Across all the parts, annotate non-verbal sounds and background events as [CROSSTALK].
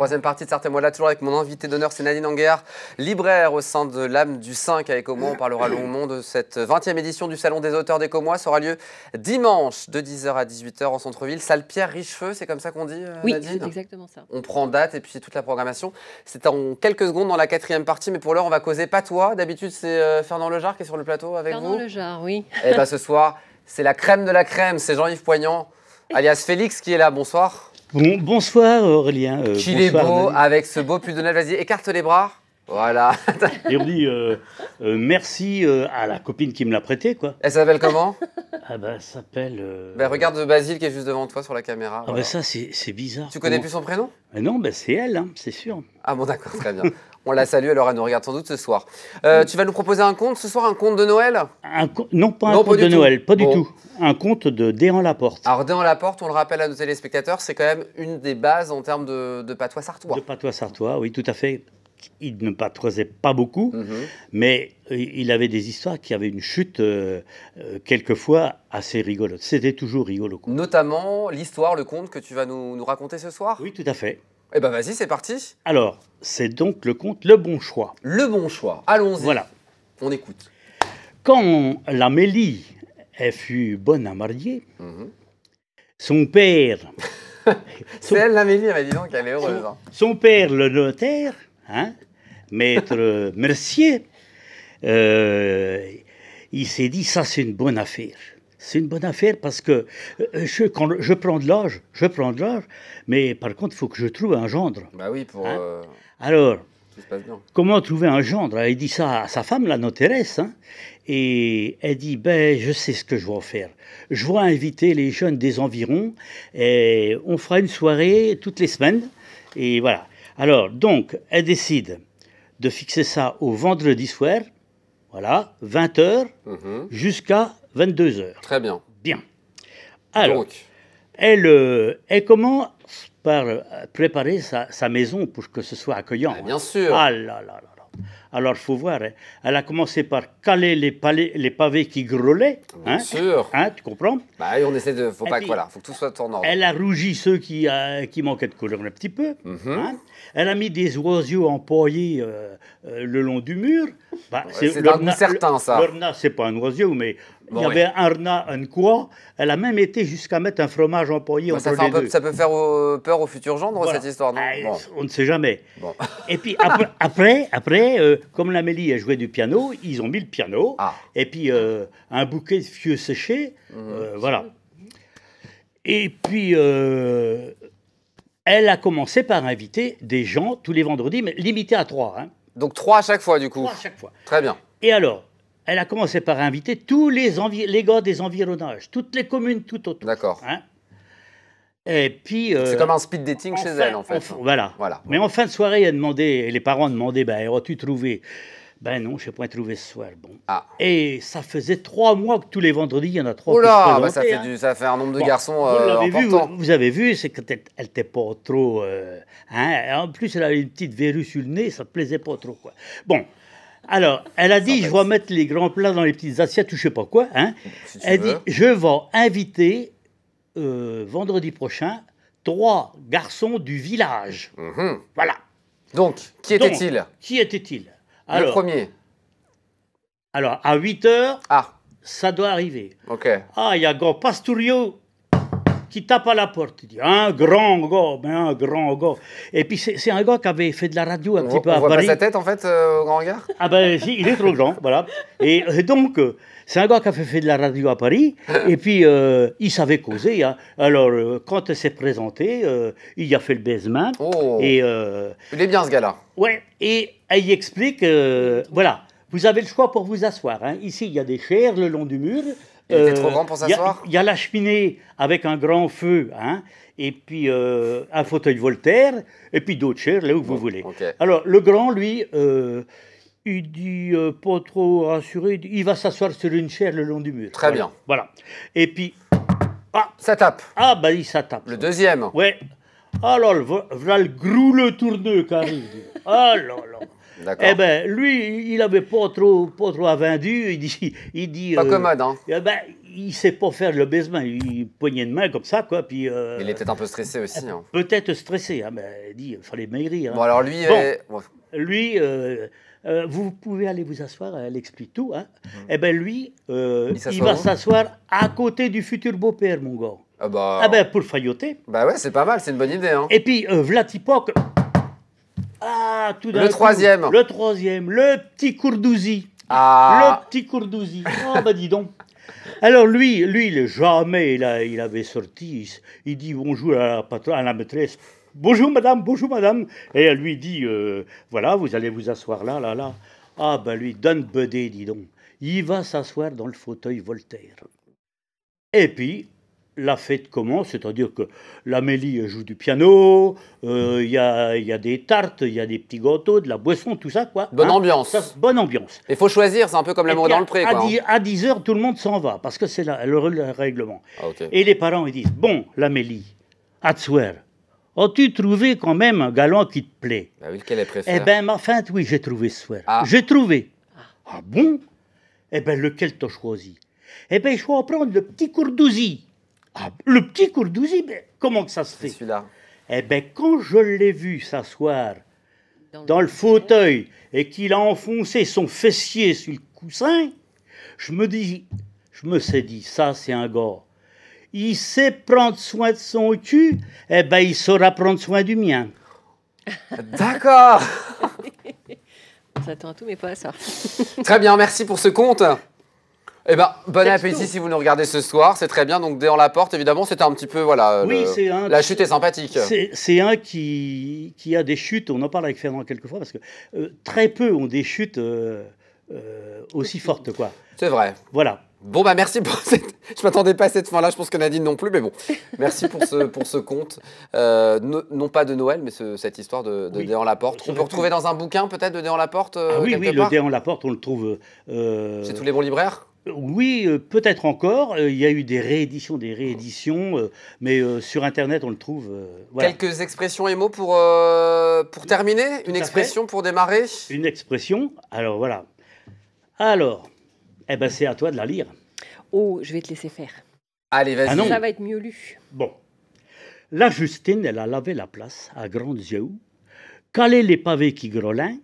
Troisième partie de certains mois, là, toujours avec mon invité d'honneur, c'est Nadine Anguère, libraire au sein de l'âme du 5 à Écomois. On parlera [CLEARS THROAT] longuement de cette 20e édition du Salon des auteurs d'Écomois. Ça aura lieu dimanche de 10h à 18h en centre-ville, salle Pierre-Richefeu, c'est comme ça qu'on dit euh, Oui, c'est exactement ça. On prend date et puis toute la programmation. C'est en quelques secondes dans la quatrième partie, mais pour l'heure, on va causer pas toi. D'habitude, c'est euh, Fernand Lejar qui est sur le plateau avec Fernand vous. Fernand Lejar, oui. Et eh bien ce soir, c'est la crème de la crème, c'est Jean-Yves Poignant [LAUGHS] alias Félix qui est là. Bonsoir bonsoir Aurélien. Euh, Qu'il est beau avec ce beau pull de Vas-y, écarte les bras. Voilà. [LAUGHS] Et on dit euh, euh, merci euh, à la copine qui me l'a prêté, quoi. Elle s'appelle comment [LAUGHS] Ah bah, elle s'appelle. Bah, regarde Basile qui est juste devant toi sur la caméra. Ah bah ça, c'est bizarre. Tu connais plus son prénom Non, bah c'est elle, hein, c'est sûr. Ah bon, d'accord, très bien. [LAUGHS] On la salue, alors elle nous regarde sans doute ce soir. Euh, tu vas nous proposer un conte ce soir, un conte de Noël Non, pas un conte de Noël, pas du tout. Un conte de la Laporte. Alors Déhant-la-Porte, on le rappelle à nos téléspectateurs, c'est quand même une des bases en termes de, patois sartois. De patois sartois, oui, tout à fait. Il ne patoisait pas beaucoup, mhm. mais il avait des histoires qui avaient une chute euh, euh, quelquefois assez rigolote. C'était toujours rigolo. Notamment l'histoire, le conte que tu vas nous raconter ce soir Oui, tout à fait. Eh ben vas-y, c'est parti. Alors, c'est donc le conte Le Bon Choix. Le bon choix. Allons-y. Voilà. On écoute. Quand l'Amélie elle fut bonne à marier, mhm. son père, [LAUGHS] C'est elle, l'Amélie, mais qu'elle est heureuse. son hein. père le notaire, hein, maître [LAUGHS] Mercier, euh, il s'est dit ça c'est une bonne affaire c'est une bonne affaire parce que euh, je, quand je prends de l'âge, je prends de l'âge, mais par contre, il faut que je trouve un gendre. Bah oui, pour. Hein euh, Alors. Comment trouver un gendre Elle dit ça à sa femme, la notairesse, hein, et elle dit ben je sais ce que je vais en faire. Je vais inviter les jeunes des environs et on fera une soirée toutes les semaines et voilà. Alors donc elle décide de fixer ça au vendredi soir voilà, 20h mhm. jusqu'à 22 heures. Très bien. Bien. Alors, euh, Elle, commence par euh, préparer sa, maison pour que ce soit accueillant. bien hein. sûr. Ah là là là. Alors, il faut voir. Hein. Elle a commencé par caler les, pavés qui grelaient. Bien hein, sûr. Hein, tu comprends bah, On essaie de. Faut pas que, faut que tout soit ordre. Elle a rougi ceux qui, euh, qui manquaient de couleur un petit peu. Mhm. Hein. Elle a mis des oiseaux empaillés euh, euh, le long du mur. Bah, c'est certain, ça. c'est pas un oiseau, mais il y avait un renard, un quoi Elle a même été jusqu'à mettre un fromage en bah, entre ça les deux. ça peut faire peur aux futurs gendres, cette histoire, non ah, On ne sait jamais. Et puis [LAUGHS] après, après, euh, comme l'Amélie a joué du piano, ils ont mis le piano. Ah. Et puis euh, un bouquet de fieux séchés. Mmh. Euh, voilà. Et puis elle a commencé par inviter des gens tous les vendredis, mais limité à trois. Hein. Donc trois à chaque fois, du coup. Trois à chaque fois. Très bien. Et alors, elle a commencé par inviter tous les, les gars des environnages, toutes les communes tout autour. D'accord. Hein. et puis. Euh, c'est comme un speed dating chez elle, en fait. voilà. voilà. Mais en fin de soirée, elle demandait, et les parents demandaient ben, auras-tu trouvé ben non, je ne sais pas trouver ce soir. Bon. Ah. Et ça faisait trois mois que tous les vendredis, il y en a trois. Oh bah, là, ça, fait un nombre de hein. garçons euh, vous vous, avez vu, c'est qu'elle n'était pas trop. Euh, hein, en plus, elle avait une petite verrue sur le nez, ça ne plaisait pas trop. Quoi. Bon, alors, elle a dit, je vais mettre les grands plats dans les petites assiettes ou je sais pas quoi. Hein. elle dit, je vais inviter euh, vendredi prochain trois garçons du village. Mhm. Voilà. Donc, qui était-il Qui était-il Le premier. Alors, à 8 h ah. ça doit arriver. OK. Ah, il y a Grand Pasturio qui tape à la porte. Il dit Un grand gars, un grand gars. Et puis, c'est un gars qui avait fait de la radio un petit peu on voit Pas sa tête, en fait, euh, au grand regard Ah ben, si, il est trop grand, voilà. Et, donc, euh, c'est un gars qui avait fait de la radio à Paris, et puis, euh, il savait causer. Hein. Alors, quand elle s'est présentée, il a fait le baisement. Oh. il est bien, ce gars-là. Ouais, et il explique, voilà. Vous avez le choix pour vous asseoir. Hein. Ici, il y a des chairs le long du mur. Il était trop euh, grand pour s'asseoir Il y, a la cheminée avec un grand feu, hein, et puis euh, un fauteuil Voltaire, et puis d'autres chaises, là où vous voulez. Alors, le grand, lui, euh, il dit, pas trop rassuré, il va s'asseoir sur une chaise le long du mur. Très bien. Voilà. Et puis... Ah, ça tape. Ah, bah il ça tape. Le deuxième. Ouais. Alors, ah, voilà le grouleux tourneux qui arrive. Oh là là. Eh bien, lui, il n'avait pas trop, pas trop avendu. Il dit, il dit. Pas euh, commode, hein. Eh ben, il sait pas faire le baisement. Il poignait de main comme ça, quoi. Puis. Euh, il était un peu stressé aussi. Euh, hein. Peut-être stressé, hein, mais il dit, il fallait maigrir. Hein. Bon, alors lui. Bon, Lui. vous pouvez aller vous asseoir, elle explique tout. Hein. Mhm. Eh bien, lui, il, va s'asseoir à côté du futur beau-père, mon gars. Ah, bah... ah ben, pour failloter. Bah ouais, c'est pas mal, c'est une bonne idée. Hein. Et puis, euh, Vlatipok, ah, tout d'un Le troisième. Le troisième, le petit Courdouzi. Ah. Le petit Courdouzi. Oh, bah dis donc. Alors lui, lui, jamais il, il avait sorti. Il, dit bonjour à la, patronne, à la maîtresse. Bonjour madame, bonjour madame. Et elle lui dit, euh, voilà, vous allez vous asseoir là, là, là. Ah ben lui, donne Bedé, dis donc. Il va s'asseoir dans le fauteuil Voltaire. Et puis, la fête commence, c'est-à-dire que l'Amélie joue du piano, euh, il y, a, des tartes, il y a des petits gâteaux, de la boisson, tout ça, quoi. Bonne hein. ambiance. bonne ambiance. Il faut choisir, c'est un peu comme l'amour dans le pré, quoi. Hein. À 10, h tout le monde s'en va, parce que c'est le, règlement. Ah, Et les parents, ils disent, bon, l'Amélie, swear as-tu trouvé quand même un galant qui te plaît bah est préféré Eh bien, ma feinte, oui, j'ai trouvé Swear. Ah. J'ai trouvé. Ah, ah bon Eh bien, lequel t'as choisi Eh bien, je vais en prendre le petit Courdouzi. Ah, le petit Courdouzi, ben, comment que ça se fait Eh bien, quand je l'ai vu s'asseoir dans, le, fauteuil et qu'il a enfoncé son fessier sur le coussin, je me dis, je me suis dit, ça c'est un gars. Il sait prendre soin de son cul, eh ben il saura prendre soin du mien. [LAUGHS] D'accord. [LAUGHS] ça tend tout, mais pas ça. Très bien, merci pour ce compte. Eh ben, bon appétit si vous nous regardez ce soir, c'est très bien. Donc, dès la porte, évidemment, c'était un petit peu, voilà, oui, c'est un, la chute est sympathique. C'est un qui, a des chutes, on en parle avec Fernand quelquefois, parce que euh, très peu ont des chutes euh, euh, aussi fortes, quoi. C'est vrai. Voilà. Bon, bah merci pour cette... Je m'attendais pas à cette fin-là, je pense que Nadine non plus, mais bon. Merci pour ce, pour ce conte. non pas de Noël, mais cette histoire de, de la porte On peut retrouver dans un bouquin peut-être de la porte. Ah oui, oui, part. le la porte on le trouve... Chez C'est tous les bons libraires oui, euh, peut-être encore. Euh, il y a eu des rééditions, des rééditions, euh, mais sur Internet, on le trouve. Quelques expressions et mots pour, pour terminer Une expression pour démarrer Une expression, alors voilà. Alors, eh ben, c'est à toi de la lire. Oh, je vais te laisser faire. Allez, vas-y. Ah Ça va être mieux lu. Bon. La Justine, elle a lavé la place à grands yeux, calé les pavés qui grelin,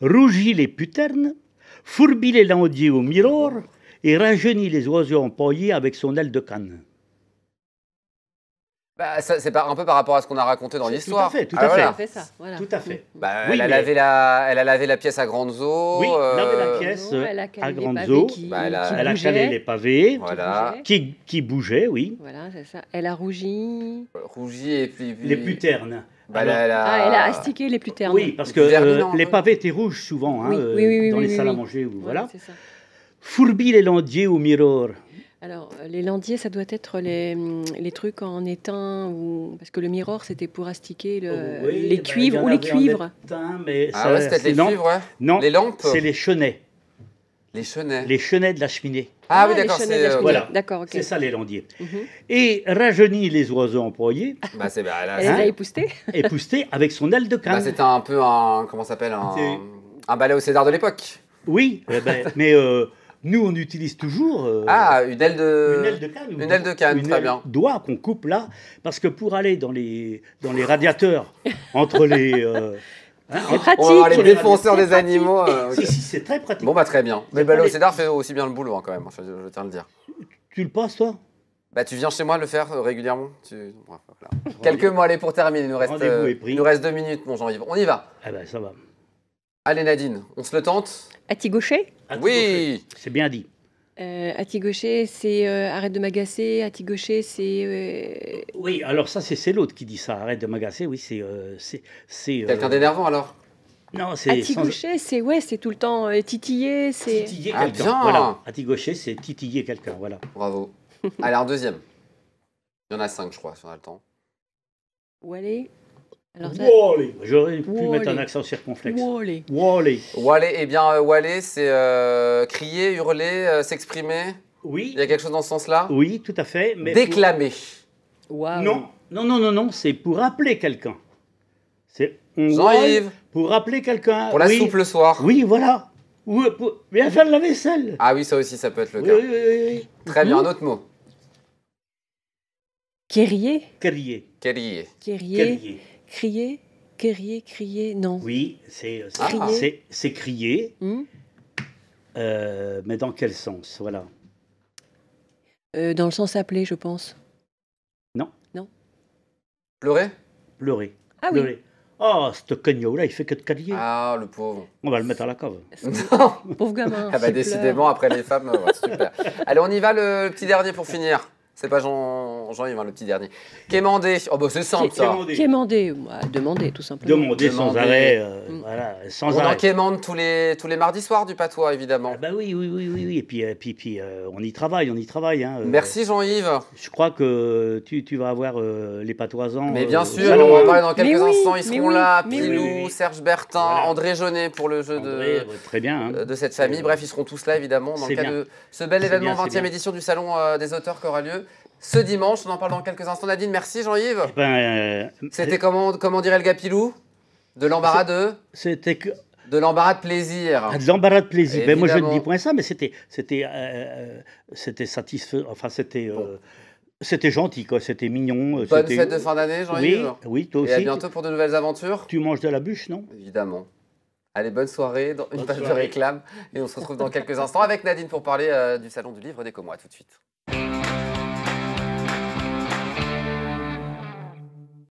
rougi les puternes, fourbi les landiers au miroir, et rajeunit les oiseaux empaillés avec son aile de canne. Bah, c'est un peu par rapport à ce qu'on a raconté dans l'histoire. Tout à fait, tout ah, à fait. Ça, voilà. elle, a lavé la, pièce à grandes eaux. Oui, euh, lavé la pièce à grandes eaux. elle a, calé les pavés qui, bougeaient, oui. Voilà, c'est ça. Elle a rougi. Euh, rougi et puis. Les puternes. ternes. Bah, ah, elle, a... astiqué les puternes. Oui, parce que euh, les pavés étaient rouges souvent hein, dans les salles à manger. c'est voilà. Fourbi les landiers ou mirror alors, euh, les landiers, ça doit être mm, les, trucs en étain, ou... parce que le miroir, c'était pour astiquer oh, les bah, cuivres ou les cuivres. ah ouais, c'était les cuivres, ouais. Non, les lampes. C'est les chenets. Les chenets. Les chenets de la cheminée. Ah, oui, ah, d'accord, euh, c'est ça les landiers. Mhm. Et rajeunit les oiseaux employés. Bah, c'est bah, là, Elle [LAUGHS] avec son aile de crâne. Bah, c'est un peu un. Comment s'appelle un, un balai au César de l'époque. Oui, eh ben, [LAUGHS] mais. Euh, nous, on utilise toujours. Euh, ah, une aile de. de canne. Une aile de canne, très bien. Doigt qu'on coupe là, parce que pour aller dans les, dans les radiateurs, entre les. Euh, [LAUGHS] hein, pratique. les défonceurs des animaux. Euh, si, si, c'est très pratique. Bon, bah très bien. Mais bah, fait aussi bien le boulot hein, quand même, je, tiens à le dire. Tu le passes, toi bah, tu viens chez moi le faire régulièrement. Quelques mots allez pour terminer. Il nous reste, nous reste deux minutes, mon Jean-Yves. On y va. Ah bah, ça va. Allez Nadine, on se le tente Ati Gaucher Oui C'est bien dit. Euh, Ati Gaucher, c'est euh, arrête de m'agacer. Ati Gaucher, c'est. Euh, oui, alors ça, c'est l'autre qui dit ça. Arrête de m'agacer, oui, c'est. Euh, c'est Quelqu'un d'énervant alors Non, c'est. Ati Gaucher, c'est ouais, c'est tout le temps titiller. c'est... Titiller ah, quelqu'un. Voilà. Ati Gaucher, c'est titiller quelqu'un, voilà. Bravo. [LAUGHS] Allez, deuxième. Il y en a cinq, je crois, si on a le temps. Où allez Wally. J'aurais pu mettre un accent circonflexe. Wally. Wally. Eh bien, euh, Wally, c'est euh, crier, hurler, euh, s'exprimer. Oui. Il y a quelque chose dans ce sens-là Oui, tout à fait. Mais Déclamer. Non, non, non, non, non. c'est pour appeler quelqu'un. C'est Jean-Yves. Pour appeler quelqu'un. Pour la soupe le soir. Oui, voilà. Ou pour... faire la vaisselle. Ah oui, ça aussi, ça peut être le cas. Oui, oui, oui. Très bien, mhm. un autre mot. Querrier. Querrier. Querrier. Querrier. Crier Guerrier, crier, non. Oui, c'est ah. crier. Hmm. Euh, mais dans quel sens Voilà. Euh, dans le sens appelé, je pense. Non. Non. Pleurer Pleurer. Ah oui. Pleurer. Oh, ce cagnot là il fait que de calier. Ah, le pauvre. On va le mettre à la cave. [LAUGHS] pauvre gamin. Ah bah, décidément, après les femmes, super. Allez, on y va, le petit dernier pour finir. C'est pas Jean, yves hein, le petit dernier. quémandé Oh, bah, c'est simple, ça. Quémandé. Euh, demandé, demander, tout simplement. Demander, sans arrêt. Euh, mm. Voilà, sans on en quémande tous les, tous les mardis soirs du patois, évidemment. Ah bah oui, oui, oui, oui, Et puis, euh, puis, puis on y travaille, on y travaille. Hein, Merci, Jean-Yves. Je crois que tu, tu vas avoir les patoisans. Mais bien sûr, on va en parler dans quelques instants. Ils seront là, Pilou, Serge Bertin, André Jeunet pour le jeu de, hein. de cette famille. Bref, ils seront tous là, évidemment, dans le cadre de ce bel événement, 20e édition du Salon des auteurs qui aura lieu ce dimanche. On en parle dans quelques instants. Nadine, merci Jean-Yves. Eh ben, euh, c'était comment, comment dirait le Gapilou De l'embarras de De l'embarras de plaisir. Ah, de l'embarras de plaisir. Ben, moi, je ne dis point ça, mais c'était, c'était, euh, euh, c'était satisfaisant. Enfin, c'était, c'était gentil, quoi. C'était mignon. Bonne fête de fin d'année, Jean-Yves. Oui, toi aussi. Et à bientôt pour de nouvelles aventures. Tu manges de la bûche, non Évidemment. Allez, bonne soirée, dans une de réclame. Et on se retrouve dans quelques instants avec Nadine pour parler du Salon du Livre des Comois. tout de suite.